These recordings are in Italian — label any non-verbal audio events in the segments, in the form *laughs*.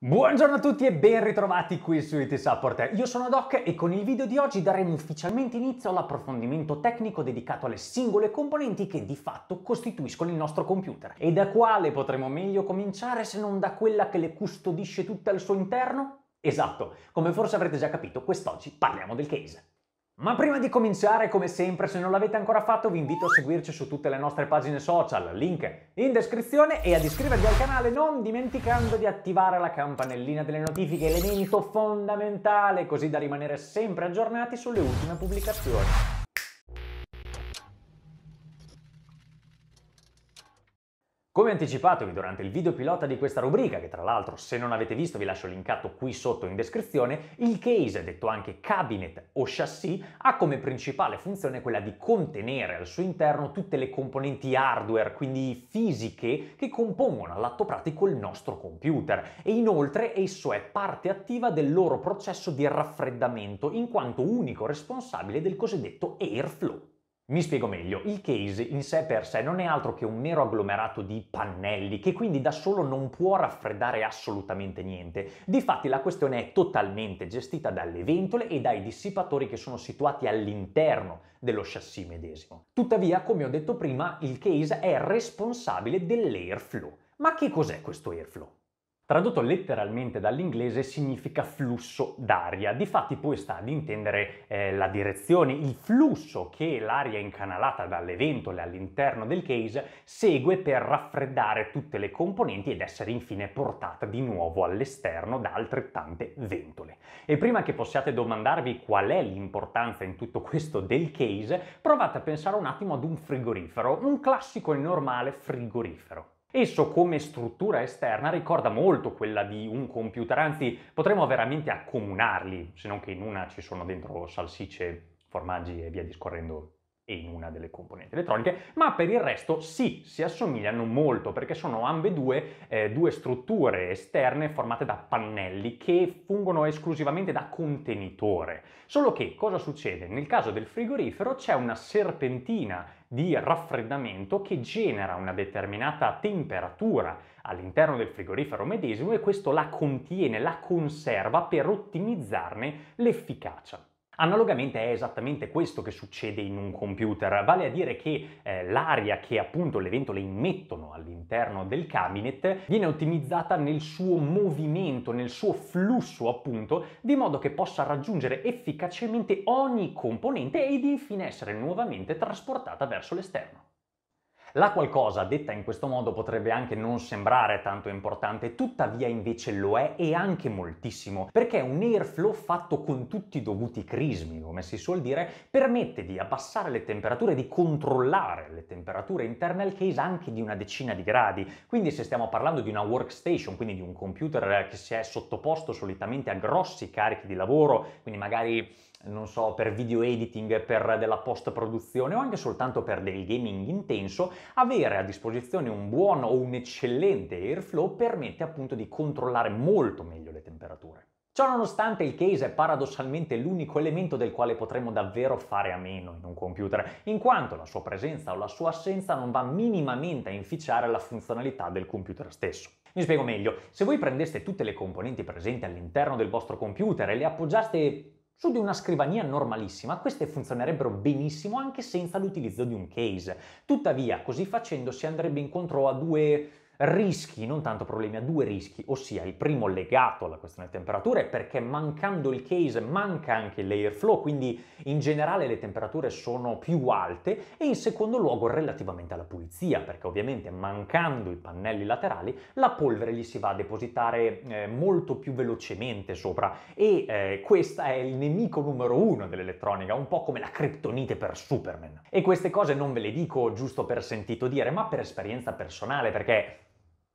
Buongiorno a tutti e ben ritrovati qui su IT Support. Io sono Doc e con il video di oggi daremo ufficialmente inizio all'approfondimento tecnico dedicato alle singole componenti che di fatto costituiscono il nostro computer. E da quale potremo meglio cominciare se non da quella che le custodisce tutte al suo interno? Esatto, come forse avrete già capito, quest'oggi parliamo del case. Ma prima di cominciare, come sempre, se non l'avete ancora fatto, vi invito a seguirci su tutte le nostre pagine social, link in descrizione e ad iscrivervi al canale non dimenticando di attivare la campanellina delle notifiche, elemento fondamentale così da rimanere sempre aggiornati sulle ultime pubblicazioni. Come anticipatovi durante il video pilota di questa rubrica, che tra l'altro se non avete visto vi lascio linkato qui sotto in descrizione, il case, detto anche cabinet o chassis, ha come principale funzione quella di contenere al suo interno tutte le componenti hardware, quindi fisiche, che compongono all'atto pratico il nostro computer e inoltre esso è parte attiva del loro processo di raffreddamento in quanto unico responsabile del cosiddetto airflow. Mi spiego meglio, il case in sé per sé non è altro che un mero agglomerato di pannelli che quindi da solo non può raffreddare assolutamente niente. Difatti la questione è totalmente gestita dalle ventole e dai dissipatori che sono situati all'interno dello chassis medesimo. Tuttavia, come ho detto prima, il case è responsabile dell'airflow. Ma che cos'è questo airflow? Tradotto letteralmente dall'inglese significa flusso d'aria, difatti poi sta ad intendere eh, la direzione, il flusso che l'aria incanalata dalle ventole all'interno del case segue per raffreddare tutte le componenti ed essere infine portata di nuovo all'esterno da altrettante ventole. E prima che possiate domandarvi qual è l'importanza in tutto questo del case, provate a pensare un attimo ad un frigorifero, un classico e normale frigorifero. Esso come struttura esterna ricorda molto quella di un computer, anzi potremmo veramente accomunarli, se non che in una ci sono dentro salsicce, formaggi e via discorrendo e in una delle componenti elettroniche, ma per il resto sì, si assomigliano molto perché sono ambedue eh, due strutture esterne formate da pannelli che fungono esclusivamente da contenitore. Solo che cosa succede? Nel caso del frigorifero c'è una serpentina di raffreddamento che genera una determinata temperatura all'interno del frigorifero medesimo e questo la contiene, la conserva per ottimizzarne l'efficacia. Analogamente è esattamente questo che succede in un computer, vale a dire che eh, l'aria che appunto le ventole immettono all'interno del cabinet viene ottimizzata nel suo movimento, nel suo flusso appunto, di modo che possa raggiungere efficacemente ogni componente ed infine essere nuovamente trasportata verso l'esterno. La qualcosa detta in questo modo potrebbe anche non sembrare tanto importante, tuttavia invece lo è e anche moltissimo, perché un airflow fatto con tutti i dovuti crismi, come si suol dire, permette di abbassare le temperature, di controllare le temperature interne al case anche di una decina di gradi. Quindi se stiamo parlando di una workstation, quindi di un computer eh, che si è sottoposto solitamente a grossi carichi di lavoro, quindi magari non so, per video editing, per della post produzione o anche soltanto per del gaming intenso, avere a disposizione un buon o un eccellente airflow permette appunto di controllare molto meglio le temperature. Ciononostante il case è paradossalmente l'unico elemento del quale potremmo davvero fare a meno in un computer, in quanto la sua presenza o la sua assenza non va minimamente a inficiare la funzionalità del computer stesso. Mi spiego meglio, se voi prendeste tutte le componenti presenti all'interno del vostro computer e le appoggiaste su di una scrivania normalissima queste funzionerebbero benissimo anche senza l'utilizzo di un case. Tuttavia, così facendo si andrebbe incontro a due rischi, non tanto problemi, ha due rischi, ossia il primo legato alla questione delle temperature, perché mancando il case manca anche l'airflow, quindi in generale le temperature sono più alte, e in secondo luogo relativamente alla pulizia, perché ovviamente mancando i pannelli laterali la polvere gli si va a depositare eh, molto più velocemente sopra e eh, questo è il nemico numero uno dell'elettronica, un po' come la criptonite per Superman. E queste cose non ve le dico giusto per sentito dire, ma per esperienza personale, perché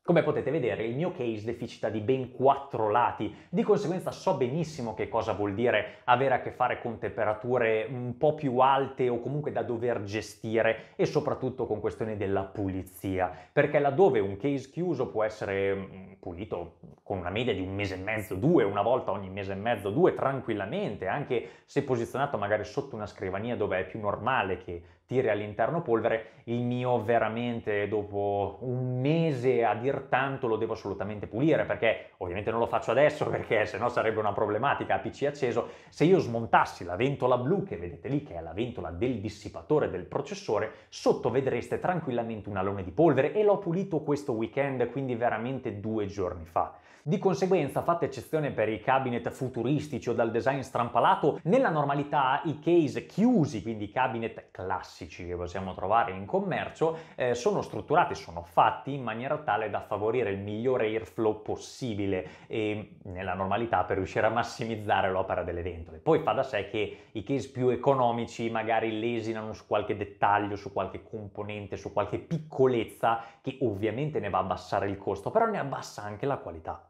come potete vedere il mio case deficita di ben quattro lati, di conseguenza so benissimo che cosa vuol dire avere a che fare con temperature un po' più alte o comunque da dover gestire e soprattutto con questione della pulizia, perché laddove un case chiuso può essere mm, pulito con una media di un mese e mezzo, due, una volta ogni mese e mezzo, due tranquillamente, anche se posizionato magari sotto una scrivania dove è più normale che gestire all'interno polvere, il mio veramente dopo un mese a dir tanto lo devo assolutamente pulire perché ovviamente non lo faccio adesso *laughs* perché sennò sarebbe una problematica a PC acceso. Se io smontassi la ventola blu che vedete lì che è la ventola del dissipatore del processore, sotto vedreste tranquillamente un alone di polvere e l'ho pulito questo weekend, quindi veramente due giorni fa. Di conseguenza, fatta eccezione per i cabinet futuristici o dal design strampalato, nella normalità i case chiusi, quindi i cabinet classici che possiamo trovare in commercio, eh, sono strutturati, sono fatti in maniera tale da favorire il migliore airflow possibile e nella normalità per riuscire a massimizzare l'opera delle ventole. Poi fa da sé che i case più economici magari lesinano su qualche dettaglio, su qualche componente, su qualche piccolezza che ovviamente ne va a abbassare il costo, però ne abbassa anche la qualità.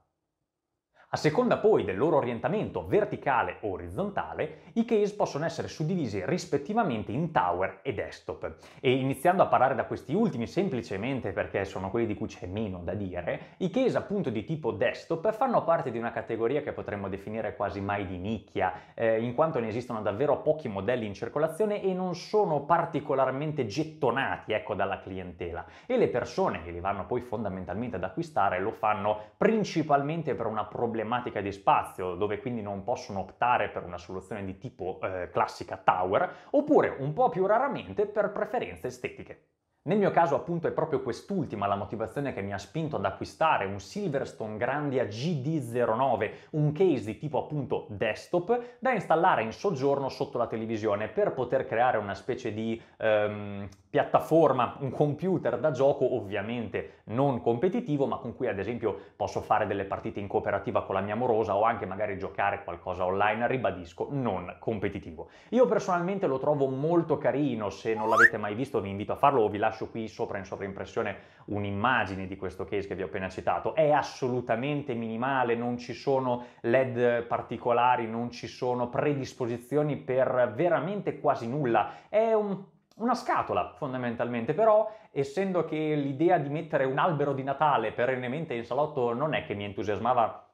A seconda poi del loro orientamento verticale o orizzontale, i case possono essere suddivisi rispettivamente in tower e desktop. E iniziando a parlare da questi ultimi semplicemente perché sono quelli di cui c'è meno da dire, i case appunto di tipo desktop fanno parte di una categoria che potremmo definire quasi mai di nicchia, eh, in quanto ne esistono davvero pochi modelli in circolazione e non sono particolarmente gettonati ecco, dalla clientela. E le persone che li vanno poi fondamentalmente ad acquistare lo fanno principalmente per una problematica telematica di spazio, dove quindi non possono optare per una soluzione di tipo eh, classica tower, oppure un po' più raramente per preferenze estetiche. Nel mio caso appunto è proprio quest'ultima la motivazione che mi ha spinto ad acquistare un Silverstone Grandia GD09, un case di tipo appunto desktop da installare in soggiorno sotto la televisione per poter creare una specie di ehm, piattaforma, un computer da gioco ovviamente non competitivo ma con cui ad esempio posso fare delle partite in cooperativa con la mia amorosa o anche magari giocare qualcosa online, ribadisco, non competitivo. Io personalmente lo trovo molto carino, se non l'avete mai visto vi invito a farlo o vi lascio lascio qui sopra in sovraimpressione un'immagine di questo case che vi ho appena citato, è assolutamente minimale, non ci sono led particolari, non ci sono predisposizioni per veramente quasi nulla, è un una scatola fondamentalmente, però essendo che l'idea di mettere un albero di Natale perennemente in salotto non è che mi entusiasmava,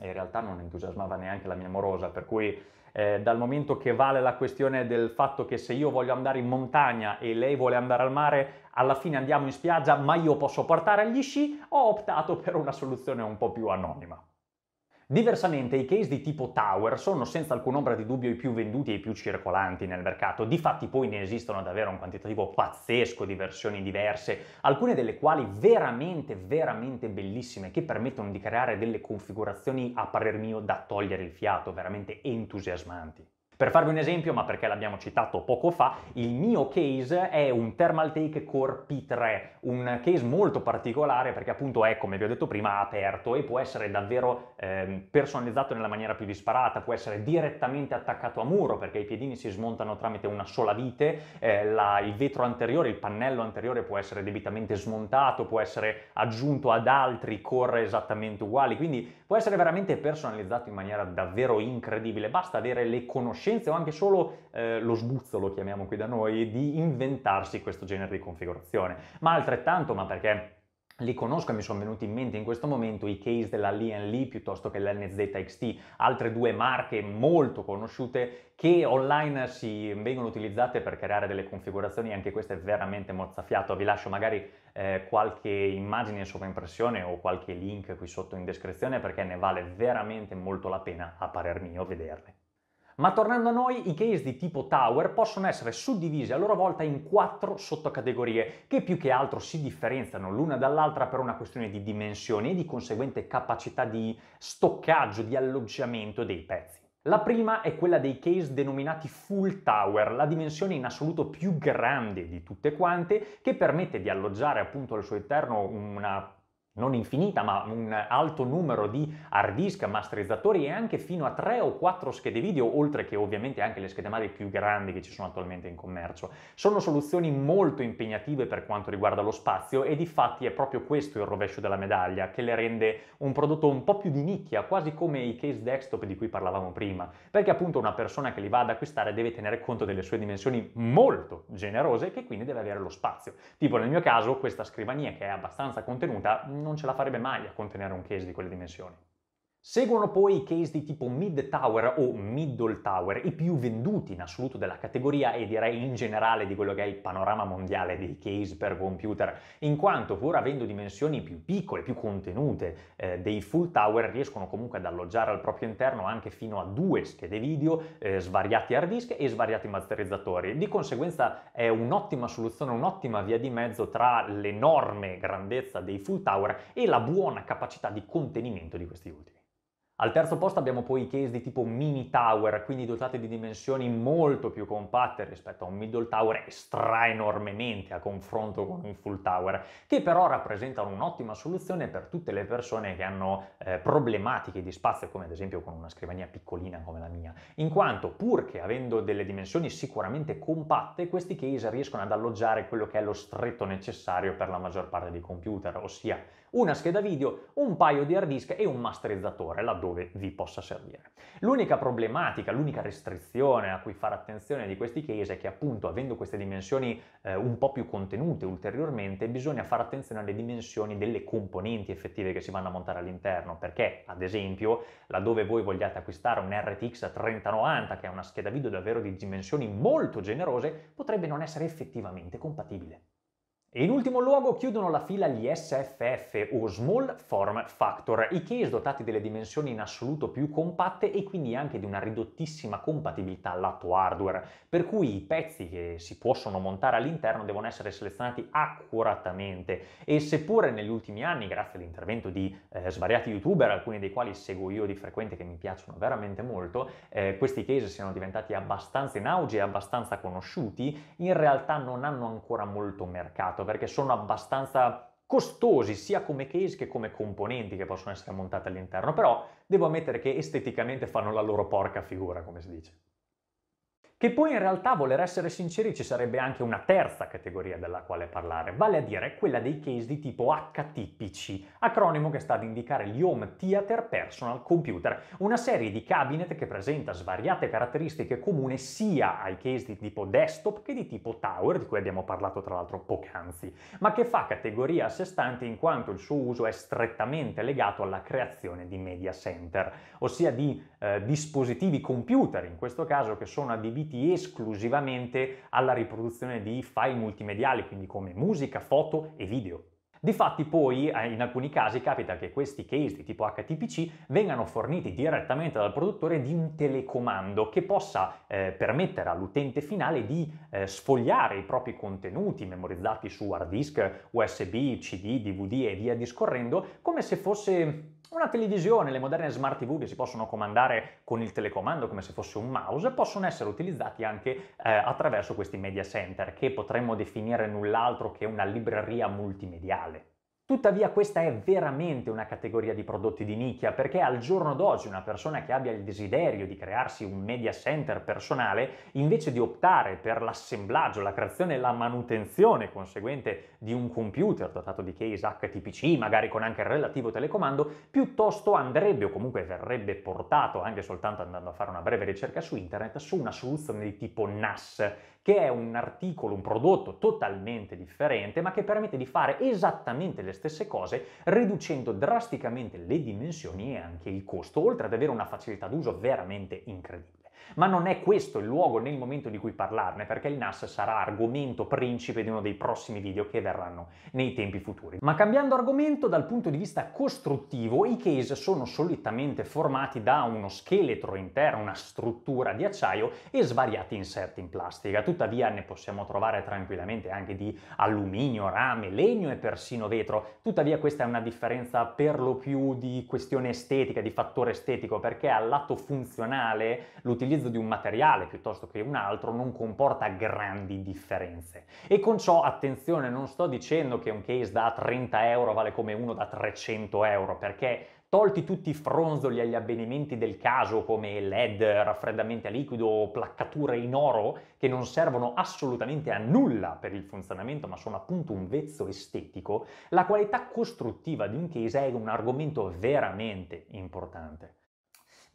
in realtà non entusiasmava neanche la mia morosa, per cui eh, dal momento che vale la questione del fatto che se io voglio andare in montagna e lei vuole andare al mare, alla fine andiamo in spiaggia, ma io posso portare gli sci, ho optato *laughs* per una soluzione un po' più anonima. Diversamente, i case di tipo Tower sono senza alcun ombra di dubbio i più venduti e i più circolanti nel mercato, difatti poi ne esistono davvero un quantitativo pazzesco di versioni diverse, alcune delle quali veramente, veramente bellissime, che permettono di creare delle configurazioni a parer mio da togliere il fiato, veramente entusiasmanti. Per farvi un esempio, ma perché l'abbiamo citato poco fa, il mio case è un Thermaltake Core P3, un case molto particolare perché appunto è, come vi ho detto prima, aperto e può essere davvero eh, personalizzato nella maniera più disparata, può essere direttamente attaccato a muro perché i piedini si smontano tramite una sola vite, eh, la, il vetro anteriore, il pannello anteriore può essere debitamente smontato, può essere aggiunto ad altri core esattamente uguali, quindi può essere veramente personalizzato in maniera davvero incredibile, basta avere le conoscenze conoscenze o anche solo eh, lo sbuzzo, lo chiamiamo qui da noi, di inventarsi questo genere di configurazione. Ma altrettanto, ma perché li conosco e mi sono venuti in mente in questo momento i case della Li piuttosto che l'NZXT, altre due marche molto conosciute che online si vengono utilizzate per creare delle configurazioni, anche queste veramente mozzafiato. Vi lascio magari eh, qualche immagine sovraimpressione o qualche link qui sotto in descrizione perché ne vale veramente molto la pena, a parer mio, vederle. Ma tornando a noi, i case di tipo tower possono essere suddivisi a loro volta in quattro sottocategorie, che più che altro si differenziano l'una dall'altra per una questione di dimensioni e di conseguente capacità di stoccaggio, di alloggiamento dei pezzi. La prima è quella dei case denominati full tower, la dimensione in assoluto più grande di tutte quante, che permette di alloggiare appunto al suo interno una non infinita, ma un alto numero di hard disk, masterizzatori e anche fino a 3 o 4 schede video, oltre che ovviamente anche le schede madri più grandi che ci sono attualmente in commercio. Sono soluzioni molto impegnative per quanto riguarda lo spazio e di fatti è proprio questo il rovescio della medaglia, che le rende un prodotto un po' più di nicchia, quasi come i case desktop di cui parlavamo prima, perché appunto una persona che li va ad acquistare deve tenere conto delle sue dimensioni molto generose che quindi deve avere lo spazio. Tipo nel mio caso questa scrivania che è abbastanza contenuta non ce la farebbe mai a contenere un case di quelle dimensioni. Seguono poi i case di tipo mid tower o middle tower, i più venduti in assoluto della categoria e direi in generale di quello che è il panorama mondiale dei case per computer, in quanto pur avendo dimensioni più piccole, più contenute eh, dei full tower, riescono comunque ad alloggiare al proprio interno anche fino a due schede video, eh, svariati hard disk e svariati masterizzatori. Di conseguenza è un'ottima soluzione, un'ottima via di mezzo tra l'enorme grandezza dei full tower e la buona capacità di contenimento di questi ultimi. Al terzo posto abbiamo poi i case di tipo mini tower, quindi dotate di dimensioni molto più compatte rispetto a un middle tower e straenormemente a confronto con un full tower, che però rappresentano un'ottima soluzione per tutte le persone che hanno eh, problematiche di spazio, come ad esempio con una scrivania piccolina come la mia, in quanto pur che avendo delle dimensioni sicuramente compatte, questi case riescono ad alloggiare quello che è lo stretto necessario per la maggior parte dei computer, ossia una scheda video, un paio di hard disk e un masterizzatore laddove vi possa servire. L'unica problematica, l'unica restrizione a cui fare attenzione di questi case è che appunto avendo queste dimensioni eh, un po' più contenute ulteriormente bisogna fare attenzione alle dimensioni delle componenti effettive che si vanno a montare all'interno perché ad esempio laddove voi vogliate acquistare un RTX 3090 che è una scheda video davvero di dimensioni molto generose potrebbe non essere effettivamente compatibile. E in ultimo luogo chiudono la fila gli SFF o Small Form Factor, i case dotati delle dimensioni in assoluto più compatte e quindi anche di una ridottissima compatibilità lato hardware, per cui i pezzi che si possono montare all'interno devono essere selezionati accuratamente e seppure negli ultimi anni, grazie all'intervento di eh, svariati youtuber, alcuni dei quali seguo io di frequente che mi piacciono veramente molto, eh, questi case siano diventati abbastanza in auge e abbastanza conosciuti, in realtà non hanno ancora molto mercato perché sono abbastanza costosi sia come case che come componenti che possono essere montati all'interno, però devo ammettere che esteticamente fanno la loro porca figura, come si dice che poi in realtà, voler essere sinceri, ci sarebbe anche una terza categoria della quale parlare, vale a dire quella dei case di tipo HTPC, acronimo che sta ad indicare gli Home Theater Personal Computer, una serie di cabinet che presenta svariate caratteristiche comune sia ai case di tipo desktop che di tipo tower, di cui abbiamo parlato tra l'altro poc'anzi, ma che fa categoria a sé stante in quanto il suo uso è strettamente legato alla creazione di media center, ossia di eh, dispositivi computer, in questo caso che sono adibiti adibiti esclusivamente alla riproduzione di file multimediali, quindi come musica, foto e video. Difatti poi eh, in alcuni casi capita che questi case di tipo HTPC vengano forniti direttamente dal produttore di un telecomando che possa eh, permettere all'utente finale di eh, sfogliare i propri contenuti memorizzati su hard disk, USB, CD, DVD e via discorrendo come se fosse una televisione, le moderne smart TV che si possono comandare con il telecomando come se fosse un mouse, possono essere utilizzati anche eh, attraverso questi media center che potremmo definire null'altro che una libreria multimediale. Tuttavia questa è veramente una categoria di prodotti di nicchia perché al giorno d'oggi una persona che abbia il desiderio di crearsi un media center personale, invece di optare per l'assemblaggio, la creazione e la manutenzione conseguente di un computer dotato di case HTPC, magari con anche il relativo telecomando, piuttosto andrebbe o comunque verrebbe portato, anche soltanto andando a fare una breve ricerca su internet, su una soluzione di tipo NAS che è un articolo, un prodotto totalmente differente, ma che permette di fare esattamente le stesse cose, riducendo drasticamente le dimensioni e anche il costo, oltre ad avere una facilità d'uso veramente incredibile. Ma non è questo il luogo né il momento di cui parlarne, perché il NAS sarà argomento principe di uno dei prossimi video che verranno nei tempi futuri. Ma cambiando argomento, dal punto di vista costruttivo, i case sono solitamente formati da uno scheletro interno, una struttura di acciaio e svariati inserti in plastica. Tuttavia ne possiamo trovare tranquillamente anche di alluminio, rame, legno e persino vetro. Tuttavia questa è una differenza per lo più di questione estetica, di fattore estetico, perché al lato funzionale l'utilizzo l'utilizzo di un materiale piuttosto che un altro non comporta grandi differenze. E con ciò, attenzione, non sto dicendo che un case da 30 euro vale come uno da 300 euro, perché tolti tutti i fronzoli agli avvenimenti del caso come LED, raffreddamenti a liquido o placcature in oro che non servono assolutamente a nulla per il funzionamento ma sono appunto un vezzo estetico, la qualità costruttiva di un case è un argomento veramente importante.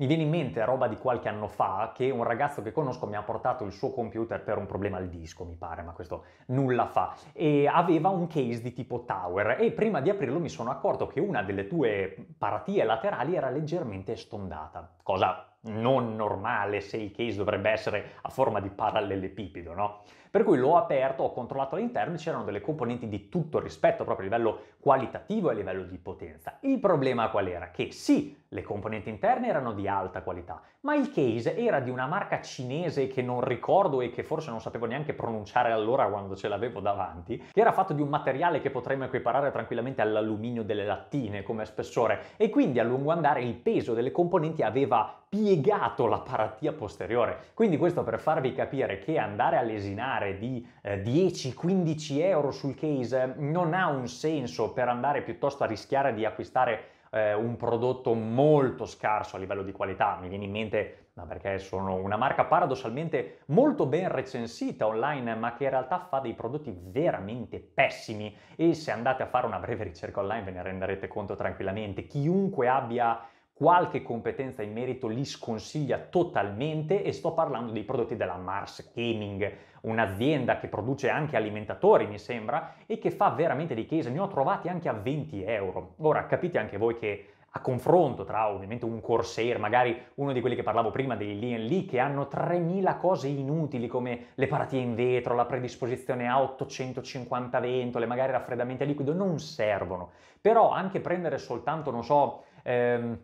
Mi viene in mente roba di qualche anno fa che un ragazzo che conosco mi ha portato il suo computer per un problema al disco, mi pare, ma questo nulla fa. E aveva un case di tipo tower e prima di aprirlo mi sono accorto che una delle tue paratie laterali era leggermente stondata cosa non normale se il case dovrebbe essere a forma di parallelepipedo, no? Per cui l'ho aperto, ho controllato all'interno e c'erano delle componenti di tutto rispetto, proprio a livello qualitativo e a livello di potenza. Il problema qual era? Che sì, le componenti interne erano di alta qualità, ma il case era di una marca cinese che non ricordo e che forse non sapevo neanche pronunciare allora quando ce l'avevo davanti, che era fatto di un materiale che potremmo equiparare tranquillamente all'alluminio delle lattine come spessore e quindi a lungo andare il peso delle componenti aveva piegato la paratia posteriore. Quindi questo per farvi capire che andare a lesinare di 10-15 eh, euro sul case non ha un senso per andare piuttosto a rischiare di acquistare eh, un prodotto molto scarso a livello di qualità. Mi viene in mente ma perché sono una marca paradossalmente molto ben recensita online, ma che in realtà fa dei prodotti veramente pessimi e se andate a fare una breve ricerca online ve ne renderete conto tranquillamente. Chiunque abbia qualche competenza in merito li sconsiglia totalmente e sto parlando dei prodotti della Mars Gaming, un'azienda che produce anche alimentatori mi sembra e che fa veramente dei case, ne ho trovati anche a 20 euro. Ora capite anche voi che a confronto tra ovviamente un Corsair, magari uno di quelli che parlavo prima degli Lien lì, che hanno 3000 cose inutili come le paratie in vetro, la predisposizione a 850 ventole, magari raffreddamenti a liquido, non servono. Però anche prendere soltanto, non so, ehm,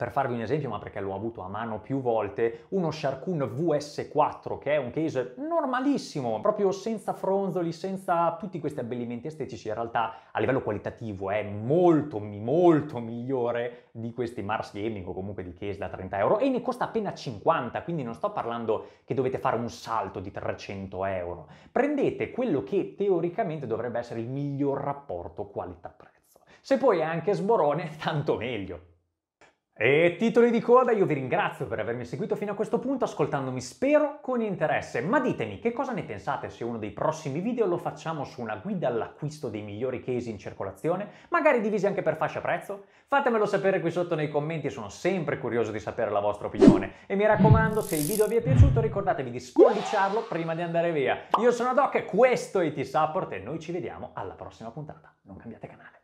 per farvi un esempio, ma perché l'ho avuto a mano più volte, uno Sharkun VS4 che è un case normalissimo, proprio senza fronzoli, senza tutti questi abbellimenti estetici, in realtà a livello qualitativo è molto, molto migliore di questi Mars Gaming o comunque di case da 30 euro e ne costa appena 50, quindi non sto parlando che dovete fare un salto di 300 euro. Prendete quello che teoricamente dovrebbe essere il miglior rapporto qualità-prezzo. Se poi è anche sborone, tanto meglio. E titoli di coda, io vi ringrazio per avermi seguito fino a questo punto, ascoltandomi spero con interesse, ma ditemi che cosa ne pensate se uno dei prossimi video lo facciamo su una guida all'acquisto dei migliori case in circolazione, magari divisi anche per fascia prezzo? Fatemelo sapere qui sotto nei commenti, sono sempre curioso di sapere la vostra opinione. E mi raccomando, se il video vi è piaciuto ricordatevi di spolliciarlo prima di andare via. Io sono Doc, questo è IT Support e noi ci vediamo alla prossima puntata. Non cambiate canale.